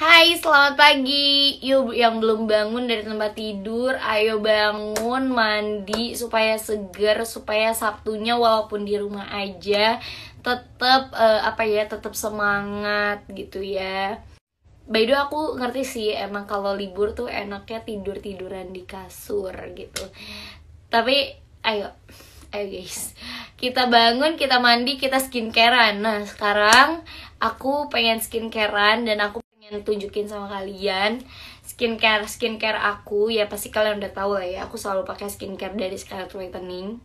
Hai, selamat pagi. Yuk yang belum bangun dari tempat tidur, ayo bangun, mandi supaya seger, supaya Sabtunya walaupun di rumah aja tetap uh, eh, apa ya, tetap semangat gitu ya. By the way aku ngerti sih emang kalau libur tuh enaknya tidur-tiduran di kasur gitu. Tapi ayo ayo guys kita bangun kita mandi kita skincarean nah sekarang aku pengen skincarean dan aku pengen tunjukin sama kalian skincare skincare aku ya pasti kalian udah tahu lah ya aku selalu pakai skincare dari Scarlett Whitening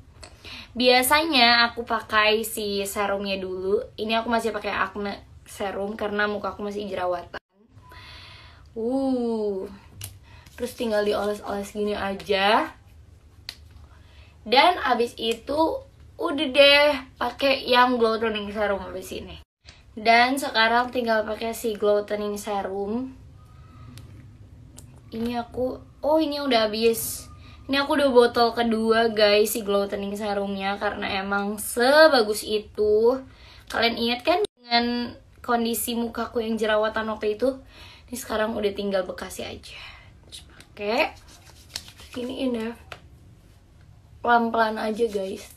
biasanya aku pakai si serumnya dulu ini aku masih pakai acne serum karena muka aku masih jerawatan uh terus tinggal dioles-oles gini aja dan abis itu udah deh pakai yang glow toning serum abis ini dan sekarang tinggal pakai si glow tanning serum ini aku oh ini udah habis ini aku udah botol kedua guys si glow tanning serumnya karena emang sebagus itu kalian ingat kan dengan kondisi mukaku yang jerawatan waktu itu ini sekarang udah tinggal bekasnya aja terus pakai ini ya pelan pelan aja guys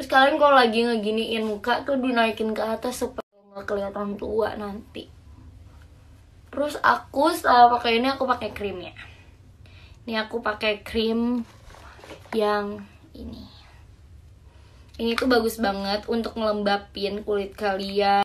terus kalian kalau lagi ngeginiin muka tuh dinaikin ke atas supaya kelihatan tua nanti terus aku setelah pakai ini aku pakai krimnya ini aku pakai krim yang ini ini tuh bagus banget untuk ngelembapin kulit kalian